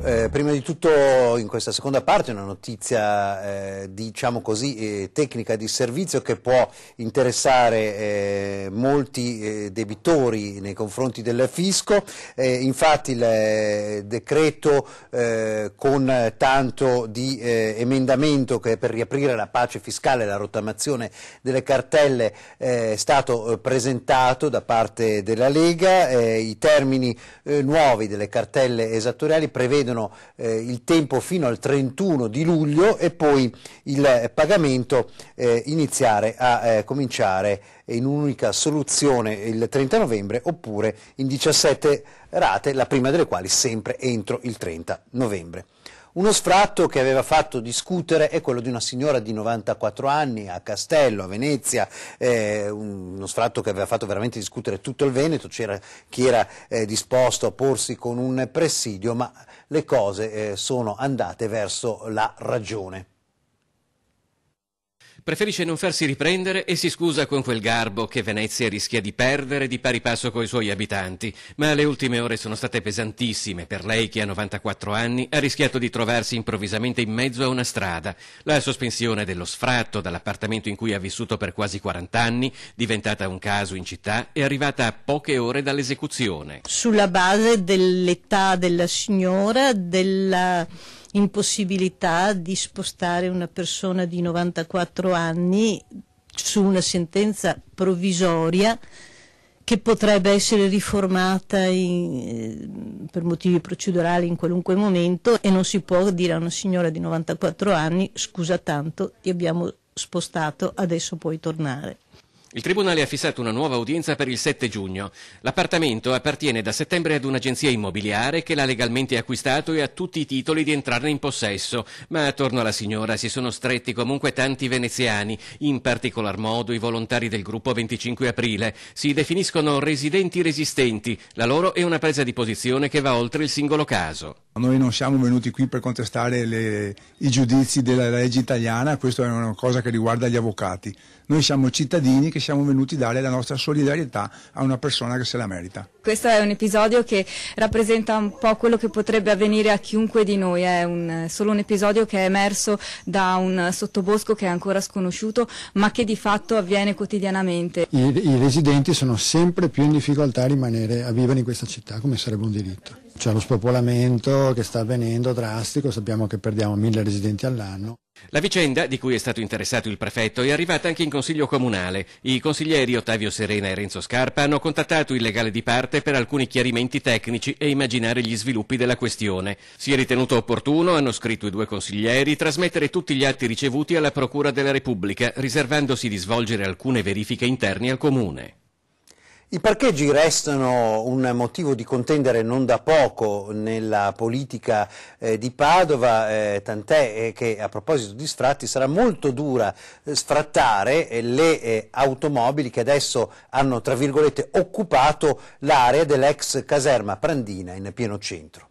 Eh, prima di tutto in questa seconda parte una notizia eh, diciamo così eh, tecnica di servizio che può interessare eh, molti eh, debitori nei confronti del fisco, eh, infatti il decreto con tanto di emendamento che per riaprire la pace fiscale e la rottamazione delle cartelle è stato presentato da parte della Lega, i termini nuovi delle cartelle esattoriali prevedono chiedono eh, il tempo fino al 31 di luglio e poi il eh, pagamento eh, iniziare a eh, cominciare in un'unica soluzione il 30 novembre oppure in 17 rate, la prima delle quali sempre entro il 30 novembre. Uno sfratto che aveva fatto discutere è quello di una signora di 94 anni a Castello, a Venezia, eh, uno sfratto che aveva fatto veramente discutere tutto il Veneto, c'era chi era eh, disposto a porsi con un presidio, ma le cose eh, sono andate verso la ragione. Preferisce non farsi riprendere e si scusa con quel garbo che Venezia rischia di perdere di pari passo coi suoi abitanti. Ma le ultime ore sono state pesantissime per lei che a 94 anni ha rischiato di trovarsi improvvisamente in mezzo a una strada. La sospensione dello sfratto dall'appartamento in cui ha vissuto per quasi 40 anni, diventata un caso in città, è arrivata a poche ore dall'esecuzione. Sulla base dell'età della signora, della impossibilità di spostare una persona di 94 anni su una sentenza provvisoria che potrebbe essere riformata in, eh, per motivi procedurali in qualunque momento e non si può dire a una signora di 94 anni scusa tanto ti abbiamo spostato adesso puoi tornare. Il Tribunale ha fissato una nuova udienza per il 7 giugno. L'appartamento appartiene da settembre ad un'agenzia immobiliare che l'ha legalmente acquistato e ha tutti i titoli di entrarne in possesso, ma attorno alla signora si sono stretti comunque tanti veneziani, in particolar modo i volontari del gruppo 25 aprile. Si definiscono residenti resistenti, la loro è una presa di posizione che va oltre il singolo caso. Noi non siamo venuti qui per contestare le, i giudizi della legge italiana, questa è una cosa che riguarda gli avvocati. Noi siamo cittadini che che siamo venuti a dare la nostra solidarietà a una persona che se la merita. Questo è un episodio che rappresenta un po' quello che potrebbe avvenire a chiunque di noi, è un, solo un episodio che è emerso da un sottobosco che è ancora sconosciuto ma che di fatto avviene quotidianamente. I, i residenti sono sempre più in difficoltà a rimanere a vivere in questa città come sarebbe un diritto. C'è lo spopolamento che sta avvenendo drastico, sappiamo che perdiamo mille residenti all'anno. La vicenda, di cui è stato interessato il prefetto, è arrivata anche in Consiglio Comunale. I consiglieri Ottavio Serena e Renzo Scarpa hanno contattato il legale di parte per alcuni chiarimenti tecnici e immaginare gli sviluppi della questione. Si è ritenuto opportuno, hanno scritto i due consiglieri, trasmettere tutti gli atti ricevuti alla Procura della Repubblica, riservandosi di svolgere alcune verifiche interne al Comune. I parcheggi restano un motivo di contendere non da poco nella politica eh, di Padova, eh, tant'è eh, che a proposito di sfratti sarà molto dura eh, sfrattare eh, le eh, automobili che adesso hanno tra virgolette occupato l'area dell'ex caserma Prandina in pieno centro.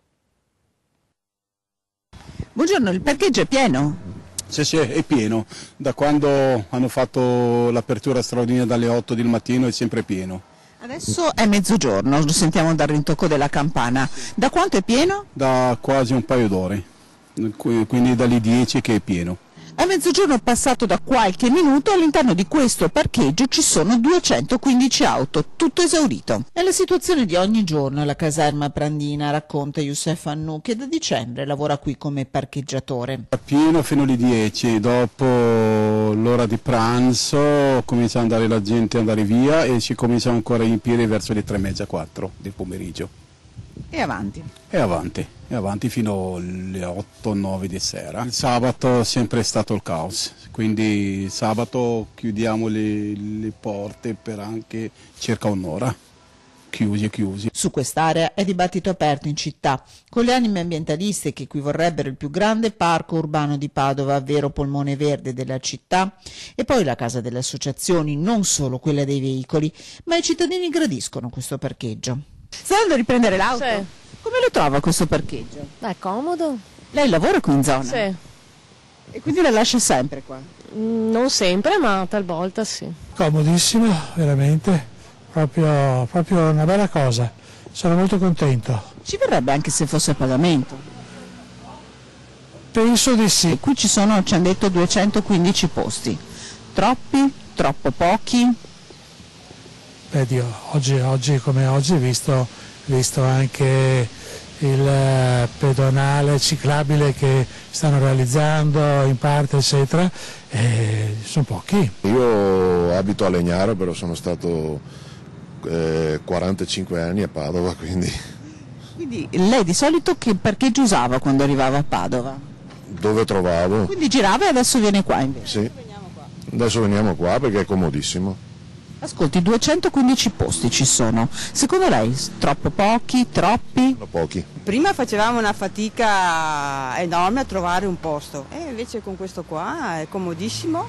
Buongiorno, il parcheggio è pieno? Sì, sì, è pieno. Da quando hanno fatto l'apertura straordinaria dalle 8 del mattino è sempre pieno. Adesso è mezzogiorno, lo sentiamo dal rintocco della campana. Da quanto è pieno? Da quasi un paio d'ore, quindi dalle 10 che è pieno. A mezzogiorno passato da qualche minuto all'interno di questo parcheggio ci sono 215 auto, tutto esaurito. È la situazione di ogni giorno alla caserma Prandina, racconta Youssef Annou che da dicembre lavora qui come parcheggiatore. A pieno fino alle 10, dopo l'ora di pranzo comincia ad andare la gente a andare via e si comincia ancora a riempire verso le 3.30-4 del pomeriggio. E avanti. E avanti, e avanti fino alle 8-9 di sera. Il sabato è sempre stato il caos, quindi sabato chiudiamo le, le porte per anche circa un'ora. Chiusi e chiusi. Su quest'area è dibattito aperto in città, con le anime ambientaliste che qui vorrebbero il più grande parco urbano di Padova, vero polmone verde della città, e poi la casa delle associazioni, non solo quella dei veicoli, ma i cittadini gradiscono questo parcheggio. Sta andando a riprendere l'auto? Sì. Come lo trova questo parcheggio? Beh, è comodo. Lei lavora qui in zona? Sì. E quindi la lascia sempre qua? Mm, non sempre, ma talvolta sì. Comodissimo, veramente. Proprio, proprio una bella cosa. Sono molto contento. Ci verrebbe anche se fosse a pagamento? Penso di sì. E qui ci sono, ci hanno detto, 215 posti. Troppi? Troppo pochi? beh, Dio, oggi, oggi, come oggi visto, visto anche il eh, pedonale ciclabile che stanno realizzando in parte eccetera eh, sono pochi io abito a Legnaro però sono stato eh, 45 anni a Padova quindi quindi lei di solito che parcheggio usava quando arrivava a Padova? dove trovavo quindi girava e adesso viene qua invece sì adesso veniamo qua perché è comodissimo Ascolti, 215 posti ci sono. Secondo lei troppo pochi, troppi? Sono pochi. Prima facevamo una fatica enorme a trovare un posto e invece con questo qua è comodissimo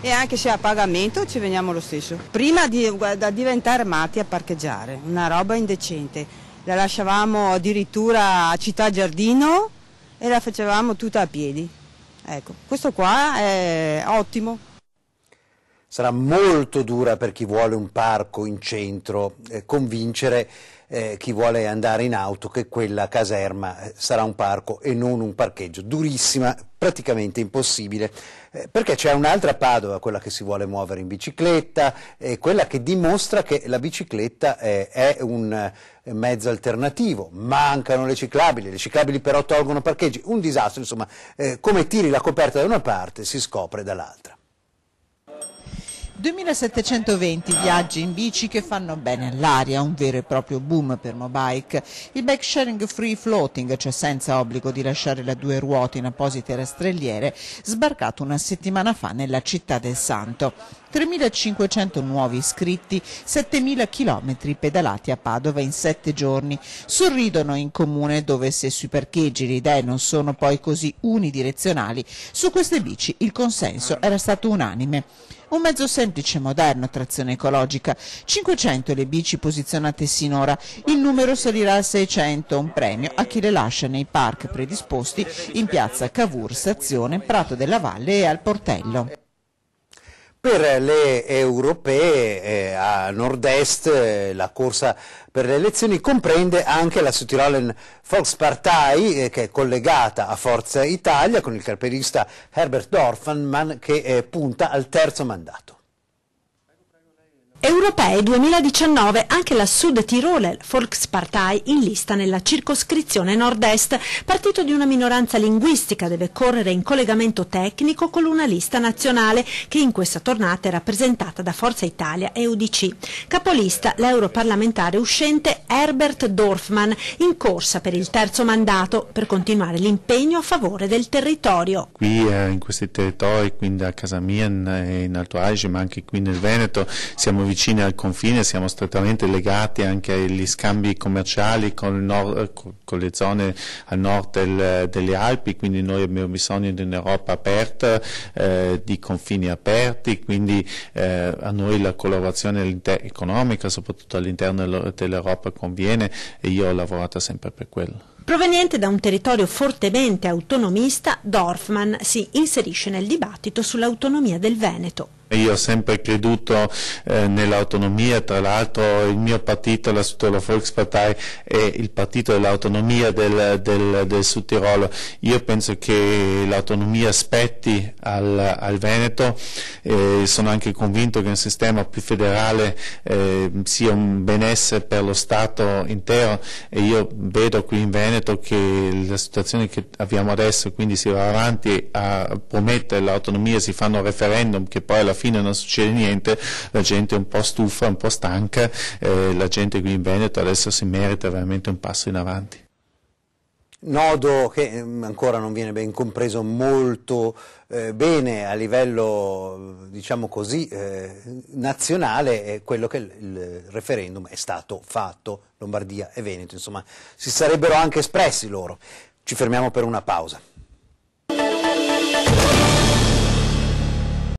e anche se a pagamento ci veniamo lo stesso. Prima di, da diventare matti a parcheggiare, una roba indecente. La lasciavamo addirittura a Città Giardino e la facevamo tutta a piedi. Ecco, questo qua è ottimo sarà molto dura per chi vuole un parco in centro eh, convincere eh, chi vuole andare in auto che quella caserma eh, sarà un parco e non un parcheggio. Durissima, praticamente impossibile, eh, perché c'è un'altra Padova, quella che si vuole muovere in bicicletta, eh, quella che dimostra che la bicicletta è un eh, mezzo alternativo, mancano le ciclabili, le ciclabili però tolgono parcheggi, un disastro, insomma, eh, come tiri la coperta da una parte si scopre dall'altra. 2720 viaggi in bici che fanno bene all'aria, un vero e proprio boom per Mobike. Il bike sharing free floating, cioè senza obbligo di lasciare le due ruote in apposite rastrelliere, sbarcato una settimana fa nella città del Santo. 3.500 nuovi iscritti, 7.000 chilometri pedalati a Padova in 7 giorni. Sorridono in comune dove se sui parcheggi le idee non sono poi così unidirezionali, su queste bici il consenso era stato unanime un mezzo semplice e moderno trazione ecologica. 500 le bici posizionate sinora, il numero salirà a 600, un premio a chi le lascia nei park predisposti in piazza Cavour, Stazione, Prato della Valle e al Portello. Per le europee eh, a nord-est eh, la corsa per le elezioni comprende anche la Südtirolen Volkspartei eh, che è collegata a Forza Italia con il carperista Herbert Dorfman che eh, punta al terzo mandato. Europei 2019 anche la Sud Tirol Volkspartei in lista nella circoscrizione nord-est, partito di una minoranza linguistica deve correre in collegamento tecnico con una lista nazionale che in questa tornata è rappresentata da Forza Italia e UDC. Capolista l'europarlamentare uscente Herbert Dorfman in corsa per il terzo mandato per continuare l'impegno a favore del territorio. Qui eh, in questi territori, quindi a casa mia in, in Alto Adige ma anche qui nel Veneto siamo vicini al confine, siamo strettamente legati anche agli scambi commerciali con, nord, eh, con le zone a nord del, delle Alpi, quindi noi abbiamo bisogno di un'Europa aperta, eh, di confini aperti, quindi eh, a noi la collaborazione economica, soprattutto all'interno dell'Europa, conviene e io ho lavorato sempre per quello. Proveniente da un territorio fortemente autonomista, Dorfman si inserisce nel dibattito sull'autonomia del Veneto. Io ho sempre creduto eh, nell'autonomia, tra l'altro il mio partito, la Sudtirolo Volkspartei, è il partito dell'autonomia del, del, del Sud Tirolo. Io penso che l'autonomia spetti al, al Veneto, eh, sono anche convinto che un sistema più federale eh, sia un benessere per lo Stato intero e io vedo qui in Veneto detto che la situazione che abbiamo adesso, quindi si va avanti a promettere l'autonomia, si fanno referendum che poi alla fine non succede niente, la gente è un po' stufa, un po' stanca, eh, la gente qui in Veneto adesso si merita veramente un passo in avanti nodo che mm, ancora non viene ben compreso molto eh, bene a livello, diciamo così, eh, nazionale è quello che il referendum è stato fatto, Lombardia e Veneto, insomma, si sarebbero anche espressi loro. Ci fermiamo per una pausa.